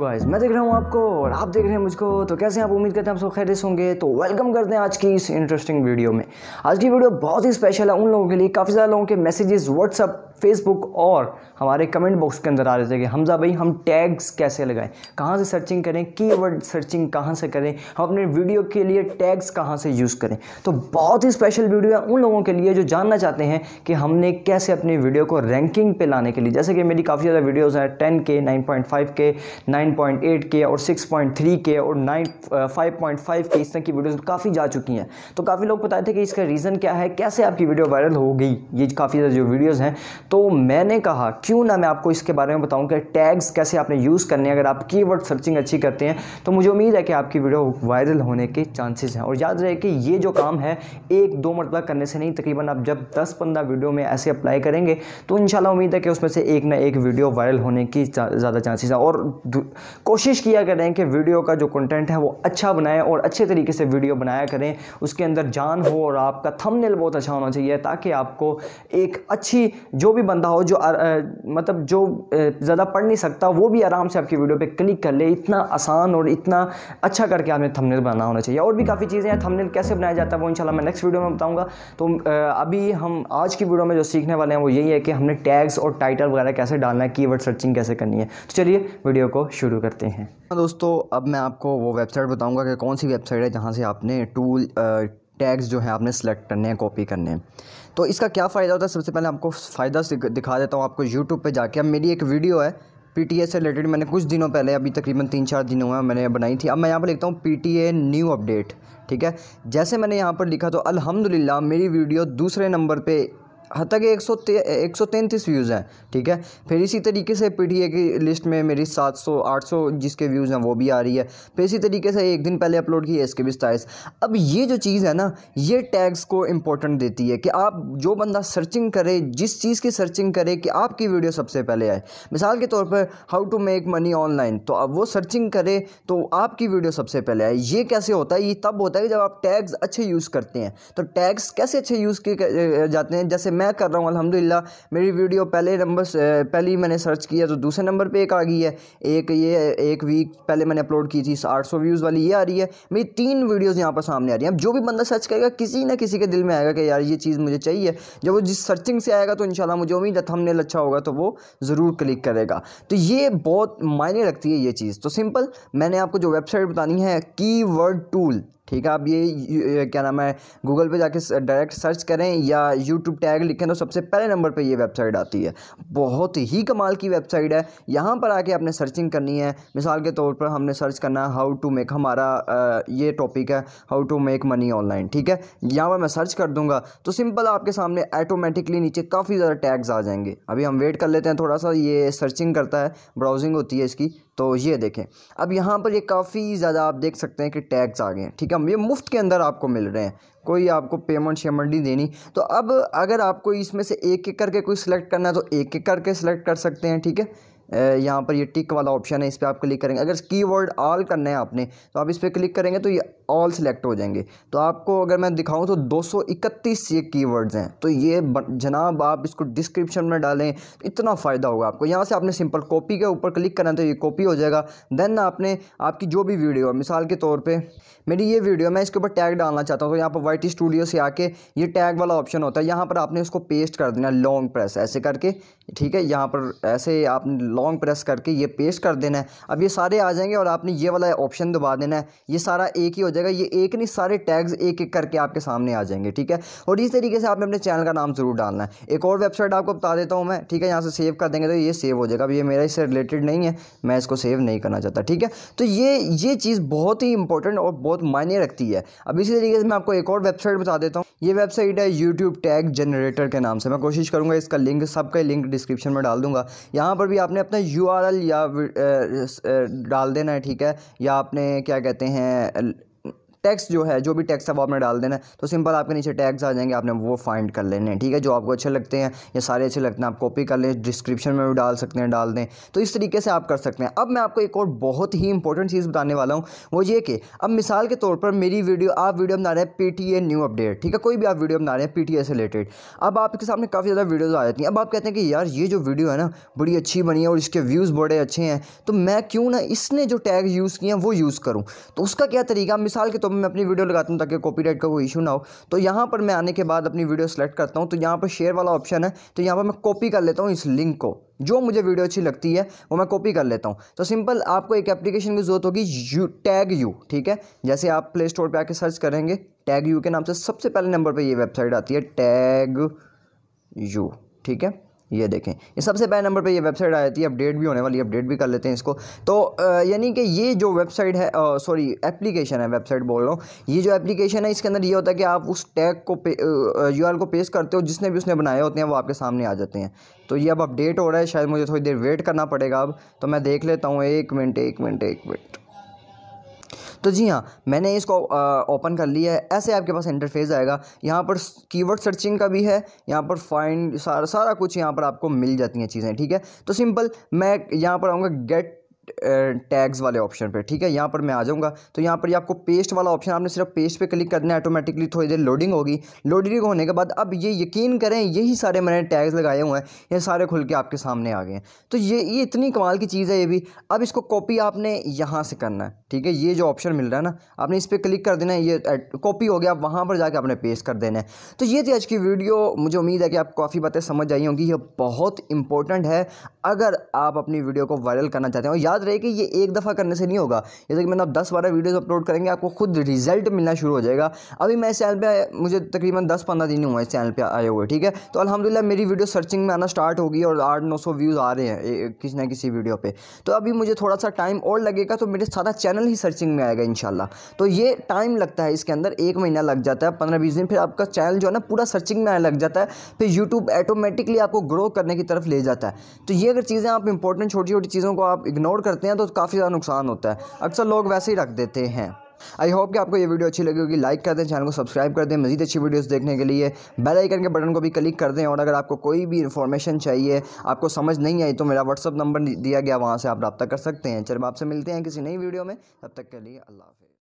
Guys मैं देख रहा हूँ आपको और आप देख रहे हैं मुझको तो कैसे आप उम्मीद करते हैं आप सब खैरिस होंगे तो वेलकम करते हैं आज की इस इंटरेस्टिंग वीडियो में आज की वीडियो बहुत ही स्पेशल है उन लोगों के लिए काफ़ी सारे लोगों के मैसेजेस व्हाट्सअप फेसबुक और हमारे कमेंट बॉक्स के अंदर आ रहे थे कि हमज़ा भाई हम टैग्स कैसे लगाएं कहाँ से सर्चिंग करें कीवर्ड सर्चिंग कहाँ से करें हम अपने वीडियो के लिए टैग्स कहाँ से यूज़ करें तो बहुत ही स्पेशल वीडियो है उन लोगों के लिए जो जानना चाहते हैं कि हमने कैसे अपनी वीडियो को रैंकिंग पे लाने के लिए जैसे कि मेरी काफ़ी ज़्यादा वीडियोज़ हैं ten K nine point five K nine point eight K और सिक्स पॉइंट थ्री के और नाइन फाइव पॉइंट फाइव के इस तरह की वीडियोज़ तो काफ़ी जा चुकी हैं तो काफ़ी लोग बताए थे कि इसका रीज़न क्या है कैसे आपकी वीडियो वायरल हो गई ये काफ़ी ज़्यादा जो वीडियोज़ हैं तो मैंने कहा क्यों ना मैं आपको इसके बारे में बताऊं कि टैग्स कैसे आपने यूज़ करने हैं अगर आप कीवर्ड सर्चिंग अच्छी करते हैं तो मुझे उम्मीद है कि आपकी वीडियो वायरल होने के चांसेस हैं और याद रहे कि ये जो काम है एक दो मरतबा करने से नहीं तकरीबन आप जब दस पंद्रह वीडियो में ऐसे अप्लाई करेंगे तो इन उम्मीद है कि उसमें से एक ना एक वीडियो वायरल होने की ज़्यादा चांसेज़ हैं और कोशिश किया करें कि वीडियो का जो कंटेंट है वो अच्छा बनाएँ और अच्छे तरीके से वीडियो बनाया करें उसके अंदर जान हो और आपका थमनेल बहुत अच्छा होना चाहिए ताकि आपको एक अच्छी जो भी बंदा हो जो आ, आ, मतलब जो ज़्यादा पढ़ नहीं सकता वो भी आराम से आपकी वीडियो पे क्लिक कर ले इतना आसान और इतना अच्छा करके आपने थंबनेल बनाना होना चाहिए और भी हम्म। काफ़ी चीज़ें हैं थंबनेल कैसे बनाया जाता है वो इंशाल्लाह मैं नेक्स्ट वीडियो में बताऊँगा तो आ, अभी हम आज की वीडियो में जो सीखने वाले हैं वो यही है कि हमने टैग्स और टाइटल वगैरह कैसे डालना है वर्ड सर्चिंग कैसे करनी है तो चलिए वीडियो को शुरू करते हैं हाँ दोस्तों अब मैं आपको वो वेबसाइट बताऊँगा कि कौन सी वेबसाइट है जहाँ से आपने टूल टैग्स जो है आपने सेलेक्ट करने हैं कॉपी करने हैं तो इसका क्या फ़ायदा होता है सबसे पहले आपको फ़ायदा दिखा देता हूँ आपको यूट्यूब पर जाके अब मेरी एक वीडियो है पी से रिलेटेड मैंने कुछ दिनों पहले अभी तकरीबन तीन चार दिन हुए मैंने बनाई थी अब मैं यहाँ पर लिखता हूँ पी न्यू अपडेट ठीक है जैसे मैंने यहाँ पर लिखा तो अल्हम्दुलिल्लाह मेरी वीडियो दूसरे नंबर पे हद तक एक सौ एक सौ तैंतीस व्यूज़ हैं ठीक है फिर इसी तरीके से ए की लिस्ट में मेरी सात सौ आठ सौ जिसके व्यूज़ हैं वो भी आ रही है फिर इसी तरीके से एक दिन पहले अपलोड की है इसके भी सताईस अब ये जो चीज़ है ना ये टैग्स को इम्पोर्टेंट देती है कि आप जो बंदा सर्चिंग करे जिस चीज़ की सर्चिंग करे कि आपकी वीडियो सबसे पहले आए मिसाल के तौर पर how to make money online तो अब वो सर्चिंग करे तो आपकी वीडियो सबसे पहले आए ये कैसे होता है ये तब होता है जब आप टैग्स अच्छे यूज़ करते हैं तो टैग्स कैसे अच्छे यूज़ किए जाते हैं जैसे मैं कर रहा हूँ अलहमदिल्ला मेरी वीडियो पहले नंबर पहले ही मैंने सर्च किया तो दूसरे नंबर पर एक आ गई है एक ये एक वीक पहले मैंने अपलोड की थी आठ सौ व्यूज़ वाली ये आ रही है मेरी तीन वीडियोज़ यहाँ पर सामने आ रही हैं अब जो भी बंदा सर्च करेगा किसी ना किसी के दिल में आएगा कि यार ये चीज़ मुझे चाहिए जब वो जिस सर्चिंग से आएगा तो इन मुझे उम्मीद है हमने अच्छा होगा तो वो ज़रूर क्लिक करेगा तो ये बहुत मायने रखती है ये चीज़ तो सिंपल मैंने आपको जो वेबसाइट बतानी है की टूल ठीक है आप ये, क्या नाम है गूगल पे जाके डायरेक्ट सर्च करें या यूट्यूब टैग लिखें तो सबसे पहले नंबर पे ये वेबसाइट आती है बहुत ही कमाल की वेबसाइट है यहाँ पर आके आपने सर्चिंग करनी है मिसाल के तौर पर हमने सर्च करना है हाउ टू मेक हमारा ये टॉपिक है how to make money online ठीक है यहाँ पर मैं सर्च कर दूँगा तो सिंपल आपके सामने ऐटोमेटिकली नीचे काफ़ी ज़्यादा टैग्स आ जाएंगे अभी हम वेट कर लेते हैं थोड़ा सा ये सर्चिंग करता है ब्राउजिंग होती है इसकी तो ये देखें अब यहाँ पर ये काफ़ी ज़्यादा आप देख सकते हैं कि टैग्स आ गए हैं ठीक है कम ये मुफ्त के अंदर आपको मिल रहे हैं कोई आपको पेमेंट शेमेंट नहीं देनी तो अब अगर आपको इसमें से एक एक करके कोई सिलेक्ट करना है तो एक एक करके सिलेक्ट कर सकते हैं ठीक है यहाँ पर ये टिक वाला ऑप्शन है इस पर आप क्लिक करेंगे अगर कीवर्ड ऑल करना है आपने तो आप इस पर क्लिक करेंगे तो ये ऑल सेलेक्ट हो जाएंगे तो आपको अगर मैं दिखाऊं तो 231 ये कीवर्ड्स हैं तो ये जनाब आप इसको डिस्क्रिप्शन में डालें तो इतना फ़ायदा होगा आपको यहाँ से आपने सिंपल कॉपी के ऊपर क्लिक करना तो ये कॉपी हो जाएगा देन आपने आपकी जो भी वीडियो है मिसाल के तौर पर मेरी ये वीडियो मैं इसके ऊपर टैग डालना चाहता हूँ तो यहाँ पर टी स्टूडियो से आके ये टैग वाला ऑप्शन होता है यहाँ पर आपने उसको पेस्ट कर देना लॉन्ग प्रेस ऐसे करके ठीक है यहाँ पर ऐसे आपने लॉन्ग प्रेस करके ये पेस्ट कर देना है अब ये सारे आ जाएंगे और आपने ये वाला ऑप्शन दबा देना है ये सारा एक ही हो जाएगा ये एक नहीं सारे टैग्स एक एक करके आपके सामने आ जाएंगे ठीक है और इस तरीके से आपने अपने चैनल का नाम ज़रूर डालना है एक और वेबसाइट आपको बता देता हूँ मैं ठीक है यहाँ से सेव कर देंगे तो ये सेव हो जाएगा अब ये मेरा इससे रिलेटेड नहीं है मैं इसको सेव नहीं करना चाहता ठीक है तो ये ये चीज़ बहुत ही इंपॉर्टेंट और बहुत मायने रखती है अब इसी तरीके से मैं आपको एक और वेबसाइट बता देता हूँ ये वेबसाइट है यूट्यूब टैग जनरेटर के नाम से मैं कोशिश करूँगा इसका लिंक सबका लिंक डिस्क्रिप्शन में डाल दूंगा यहाँ पर भी आपने अपना यू या डाल देना है ठीक है या आपने क्या कहते हैं टैक्स जो है जो भी टैक्स है वो आपने डाल देना तो सिंपल आपके नीचे टैक्स आ जाएंगे आपने वो फाइंड कर लेने हैं ठीक है जो आपको अच्छे लगते हैं या सारे अच्छे लगते हैं आप कॉपी कर लें डिस्क्रिप्शन में भी डाल सकते हैं डाल दें तो इस तरीके से आप कर सकते हैं अब मैं आपको एक और बहुत ही इंपॉर्टेंट चीज़ बताने वाला हूँ वो ये कि अब मिसाल के तौर पर मेरी वीडियो आप वीडियो बना रहे हैं P T A new update ठीक है कोई भी आप वीडियो बना रहे हैं पी टी ए से रिलेटेड अब आपके सामने काफ़ी ज़्यादा वीडियोज़ आ जाती हैं अब आप कहते हैं कि यार ये जो वीडियो है ना बड़ी अच्छी बनी है और इसके व्यूज़ बड़े अच्छे हैं तो मैं क्यों ना इसने जो टैग यूज़ किए हैं वो यूज़ करूँ तो उसका क्या तरीका मिसाल के तौर पर मैं अपनी वीडियो लगाता हूँ ताकि कॉपीराइट का कोई इशू ना हो तो यहाँ पर मैं आने के बाद अपनी वीडियो सेलेक्ट करता हूँ तो यहाँ पर शेयर वाला ऑप्शन है तो यहाँ पर मैं कॉपी कर लेता हूँ इस लिंक को जो मुझे वीडियो अच्छी लगती है वो मैं कॉपी कर लेता हूँ तो सिंपल आपको एक एप्लीकेशन की ज़रूरत होगी यू टैग यू ठीक है जैसे आप प्ले स्टोर पर आकर सर्च करेंगे टैग यू के नाम से सबसे पहले नंबर पर ये वेबसाइट आती है टैग यू ठीक है ये देखें ये सबसे पहले नंबर पे ये वेबसाइट आ जाती है अपडेट भी होने वाली अपडेट भी कर लेते हैं इसको तो यानी कि ये जो वेबसाइट है सॉरी एप्लीकेशन है वेबसाइट बोल रहा हूँ ये जो एप्लीकेशन है इसके अंदर ये होता है कि आप उस टैग को यू को पेश करते हो जिसने भी उसने बनाए होते हैं वो आपके सामने आ जाते हैं तो ये अब अपडेट हो रहा है शायद मुझे थोड़ी देर वेट करना पड़ेगा अब तो मैं देख लेता हूँ एक मिनट एक मिनट एक मिनट तो जी हाँ मैंने इसको ओपन कर लिया है ऐसे आपके पास इंटरफेस आएगा यहाँ पर कीवर्ड सर्चिंग का भी है यहाँ पर फाइंड सारा सारा कुछ यहाँ पर आपको मिल जाती हैं चीज़ें ठीक है तो सिंपल मैं यहाँ पर आऊँगा गेट टैग्स वाले ऑप्शन पे ठीक है यहाँ पर मैं आ जाऊँगा तो यहाँ पर ये यह आपको पेस्ट वाला ऑप्शन आपने सिर्फ पेस्ट पे क्लिक करना है ऑटोमेटिकली थोड़ी देर लोडिंग होगी लोडिंग होने के बाद अब ये यकीन करें यही सारे मैंने टैग्स लगाए हुए हैं ये सारे खुल के आपके सामने आ गए हैं तो ये ये इतनी कमाल की चीज़ है ये भी अब इसको कॉपी आपने यहाँ से करना है ठीक है ये जो ऑप्शन मिल रहा है ना आपने इस पर क्लिक कर देना है ये कॉपी हो गया आप वहाँ पर जाकर आपने पेस्ट कर देना है तो ये थी आज की वीडियो मुझे उम्मीद है कि आप काफ़ी बातें समझ आई होंगी ये बहुत इंपॉर्टेंट है अगर आप अपनी वीडियो को वायरल करना चाहते हो या याद रहे कि ये एक दफ़ा करने से नहीं होगा जैसे कि मैंने आप दस बारह वीडियोज़ अपलोड करेंगे आपको खुद रिजल्ट मिलना शुरू हो जाएगा अभी मैं इस चैनल पर मुझे तकरीबन दस पंद्रह दिन हुआ इस चैनल पर आए हुए ठीक है तो अलहमदिल्ला मेरी वीडियो सर्चिंग में आना स्टार्ट होगी और आठ नौ सौ व्यूज़ आ रहे हैं किसी ना किसी वीडियो पर तो अभी मुझे थोड़ा सा टाइम और लगेगा तो मेरे सारा चैनल ही सर्चिंग में आएगा इन तो ये टाइम लगता है इसके अंदर एक महीना लग जाता है पंद्रह बीस दिन फिर आपका चैनल जो है ना पूरा सर्चिंग में आने लग जाता है फिर यूट्यूब ऑटोमेटिकली आपको ग्रो करने की तरफ ले जाता है तो ये अगर चीज़ें आप इंपॉर्टेंट छोटी छोटी चीज़ों को आप इग्नोर करते हैं तो काफ़ी ज़्यादा नुकसान होता है अक्सर लोग वैसे ही रख देते हैं आई होप कि आपको ये वीडियो अच्छी लगी होगी लाइक कर दें चैनल को सब्सक्राइब कर दें मजीद अच्छी वीडियोस देखने के लिए बेल आइकन के बटन को भी क्लिक कर दें और अगर आपको कोई भी इन्फॉर्मेशन चाहिए आपको समझ नहीं आई तो मेरा व्हाट्सअप नंबर दिया गया वहाँ से आप रब्ता कर सकते हैं चलो आपसे मिलते हैं किसी नई वीडियो में तब तक के लिए अल्लाह हाफि